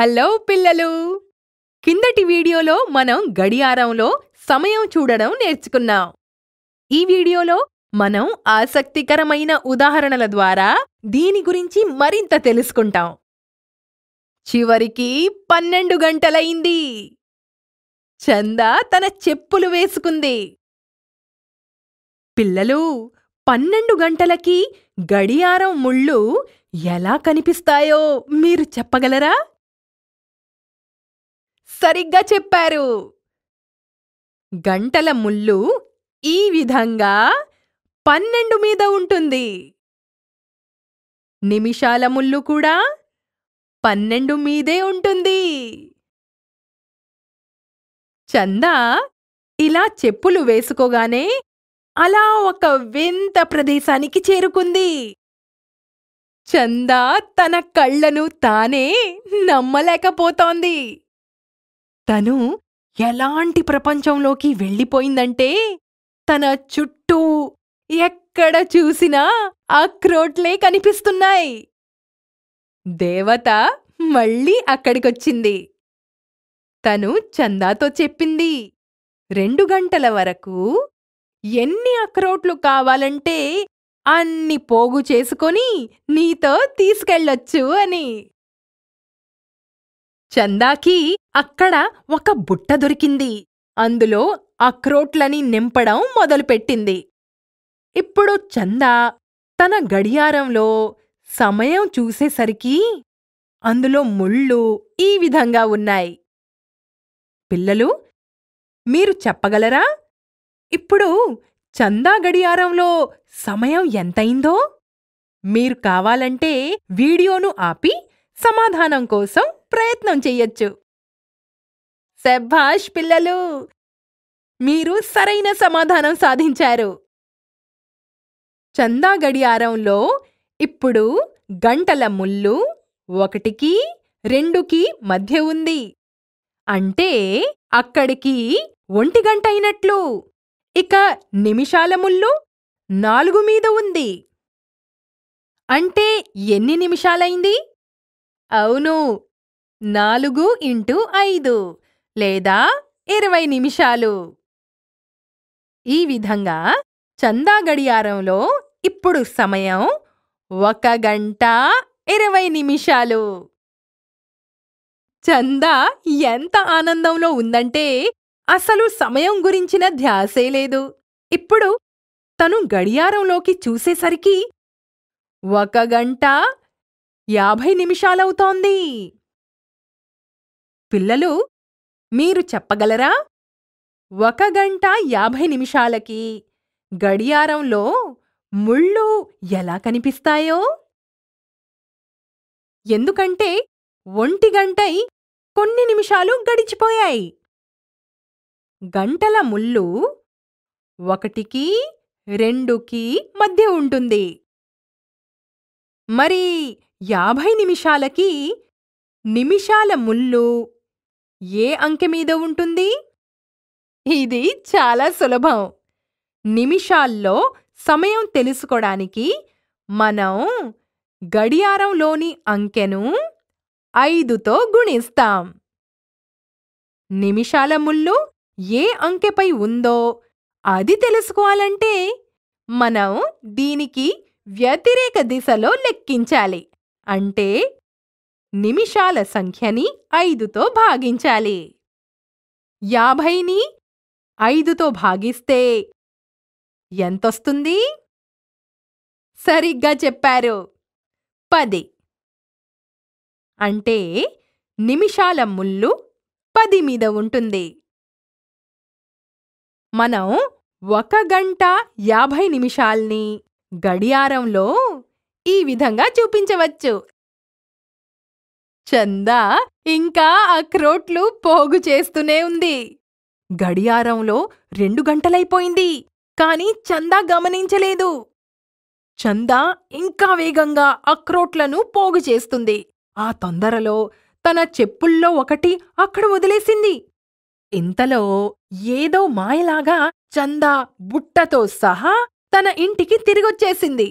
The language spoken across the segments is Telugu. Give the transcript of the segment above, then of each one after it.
హలో పిల్లలు కిందటి వీడియోలో మనం గడియారంలో సమయం చూడడం నేర్చుకున్నాం ఈ వీడియోలో మనం ఆసక్తికరమైన ఉదాహరణల ద్వారా దీని గురించి మరింత తెలుసుకుంటాం చివరికి పన్నెండు గంటలైంది చందా తన చెప్పులు వేసుకుంది పిల్లలు పన్నెండు గంటలకి గడియారం ముళ్ళు ఎలా కనిపిస్తాయో మీరు చెప్పగలరా సరిగ్గా చెప్పారు గంటల ముళ్ళు ఈ విధంగా పన్నెండు మీద ఉంటుంది నిమిషాల ముళ్ళు కూడా పన్నెండు మీదే ఉంటుంది చందా ఇలా చెప్పులు వేసుకోగానే అలా ఒక వింత ప్రదేశానికి చేరుకుంది చందా తన కళ్ళను తానే నమ్మలేకపోతోంది తను ఎలాంటి ప్రపంచంలోకి వెళ్ళిపోయిందంటే తన చుట్టూ ఎక్కడ చూసినా అక్రోట్లే కనిపిస్తున్నాయి దేవత మళ్ళీ అక్కడికొచ్చింది తను చందాతో చెప్పింది రెండు గంటల వరకు ఎన్ని అక్రోట్లు కావాలంటే అన్ని పోగు చేసుకొని నీతో తీసుకెళ్ళొచ్చు అని చందాకి అక్కడ ఒక బుట్ట దొరికింది అందులో అక్రోట్లని నింపడం మొదలుపెట్టింది ఇప్పుడు చందా తన గడియారంలో సమయం చూసేసరికి అందులో ముళ్ళు ఈ విధంగా ఉన్నాయి పిల్లలు మీరు చెప్పగలరా ఇప్పుడు చందా గడియారంలో సమయం ఎంతయిందో మీరు కావాలంటే వీడియోను ఆపి సమాధానం కోసం ప్రయత్నం చెయ్యొచ్చు శభాష్ పిల్లలు మీరు సరైన సమాధానం సాధించారు చందా గడియారంలో ఇప్పుడు గంటల ముళ్ళు ఒకటికి రెండుకి మధ్య ఉంది అంటే అక్కడికి ఒంటి గంట అయినట్లు ఇక నిమిషాల ముళ్ళు నాలుగు మీద ఉంది అంటే ఎన్ని నిమిషాలైంది అవును నాలుగు ఇంటూ ఐదు లేదా ఇరవై నిమిషాలు ఈ విధంగా చందా గడియారంలో ఇప్పుడు సమయం ఒక గంట ఇరవై నిమిషాలు చందా ఎంత ఆనందంలో ఉందంటే అసలు సమయం గురించిన ధ్యాసే లేదు ఇప్పుడు తను గడియారంలోకి చూసేసరికి ఒక గంట యాభై నిమిషాలవుతోంది పిల్లలు మీరు చెప్పగలరా ఒక గంట యాభై నిమిషాలకి గడియారంలో ముళ్ళు ఎలా కనిపిస్తాయో ఎందుకంటే ఒంటి గంటై కొన్ని నిమిషాలు గడిచిపోయాయి గంటల ముళ్ళు ఒకటికి రెండుకి మధ్య ఉంటుంది మరి యాభై నిమిషాలకి నిమిషాల ముళ్ళు ఏ అంకె మీద ఉంటుంది ఇది చాలా సులభం నిమిషాల్లో సమయం తెలుసుకోడానికి మనం గడియారంలోని అంకెను ఐదుతో గుణిస్తాం నిమిషాల ముళ్ళు ఏ అంకెపై ఉందో అది తెలుసుకోవాలంటే మనం దీనికి వ్యతిరేక దిశలో లెక్కించాలి అంటే నిమిషాల సంఖ్యని ఐదుతో భాగించాలి యాభైని ఐదుతో భాగిస్తే ఎంతొస్తుంది సరిగ్గా చెప్పారు పది అంటే నిమిషాల ముళ్ళు పది మీద ఉంటుంది మనం ఒక గంట యాభై నిమిషాల్ని గడియారంలో ఈ విధంగా చూపించవచ్చు చందా ఇంకా అక్రోట్లు పోగు చేస్తూనే ఉంది గడియారంలో రెండు గంటలైపోయింది కాని చందా గమనించలేదు చందా ఇంకా వేగంగా అక్రోట్లను పోగు చేస్తుంది ఆ తొందరలో తన చెప్పుల్లో ఒకటి అక్కడ వదిలేసింది ఇంతలో ఏదో మాయలాగా చందా బుట్టతో సహా తన ఇంటికి తిరిగొచ్చేసింది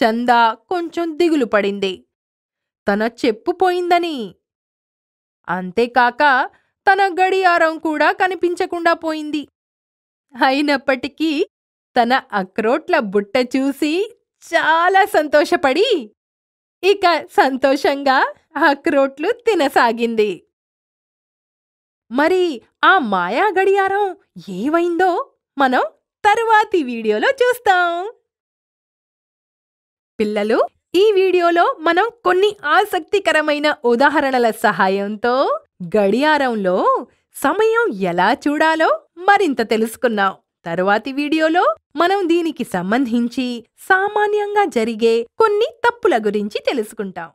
చందా కొంచెం దిగులు పడింది తన చెప్పు పోయిందని అంతేకాక తన గడియారం కూడా కనిపించకుండా పోయింది అయినప్పటికీ తన అక్రోట్ల బుట్ట చూసి చాలా సంతోషపడి ఇక సంతోషంగా అక్రోట్లు తినసాగింది మరి ఆ మాయా గడియారం ఏమైందో మనం తరువాతి వీడియోలో చూస్తాం పిల్లలు ఈ వీడియోలో మనం కొన్ని ఆసక్తికరమైన ఉదాహరణల సహాయంతో గడియారంలో సమయం ఎలా చూడాలో మరింత తెలుసుకున్నాం తరువాతి వీడియోలో మనం దీనికి సంబంధించి సామాన్యంగా జరిగే కొన్ని తప్పుల గురించి తెలుసుకుంటాం